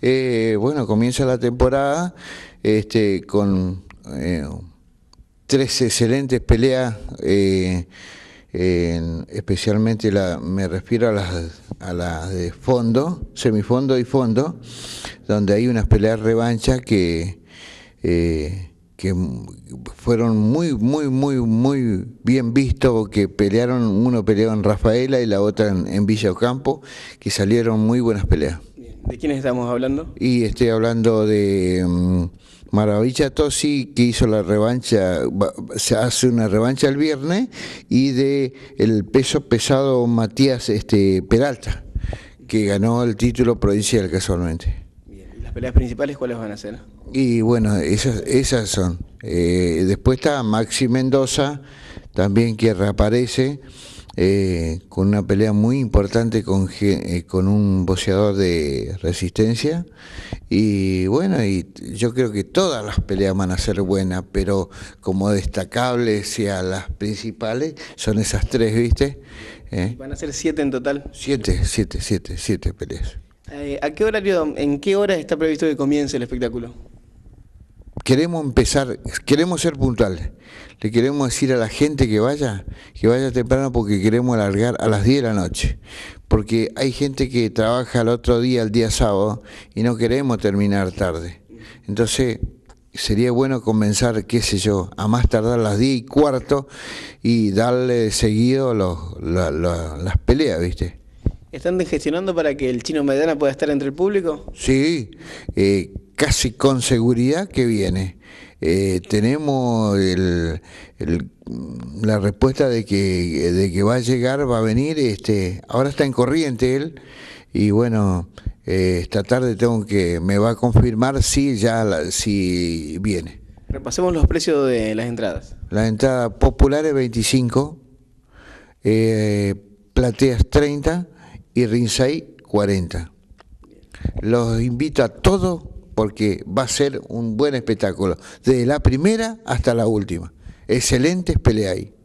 Eh, bueno, comienza la temporada este, con eh, tres excelentes peleas, eh, especialmente la, me refiero a las, a las de fondo, semifondo y fondo, donde hay unas peleas revancha que fueron muy, muy, muy, muy bien vistos, que pelearon, uno peleó en Rafaela y la otra en, en Villa Ocampo, que salieron muy buenas peleas. ¿De quiénes estamos hablando? Y estoy hablando de mm, Maravilla Tosi, que hizo la revancha, se hace una revancha el viernes, y de el peso pesado Matías este, Peralta, que ganó el título provincial casualmente. Bien. las peleas principales cuáles van a ser? Y bueno, esas, esas son. Eh, después está Maxi Mendoza, también que reaparece. Eh, con una pelea muy importante con, eh, con un boceador de resistencia. Y bueno, y yo creo que todas las peleas van a ser buenas, pero como destacables y las principales son esas tres, ¿viste? ¿Eh? van a ser siete en total. Siete, siete, siete, siete peleas. ¿A qué horario, en qué hora está previsto que comience el espectáculo? queremos empezar, queremos ser puntuales. Le queremos decir a la gente que vaya, que vaya temprano porque queremos alargar a las 10 de la noche. Porque hay gente que trabaja el otro día, el día sábado, y no queremos terminar tarde. Entonces, sería bueno comenzar, qué sé yo, a más tardar las 10 y cuarto y darle seguido los, las peleas, ¿viste? ¿Están gestionando para que el chino Medana pueda estar entre el público? Sí. Eh, casi con seguridad que viene. Eh, tenemos la respuesta de que, que va a llegar, va a venir. Este, ahora está en corriente él y bueno, eh, esta tarde tengo que me va a confirmar si ya si viene. Repasemos los precios de las entradas. La entradas populares, 25, eh, plateas 30 y Rinsey 40. Los invito a todos porque va a ser un buen espectáculo, desde la primera hasta la última. Excelentes peleas ahí.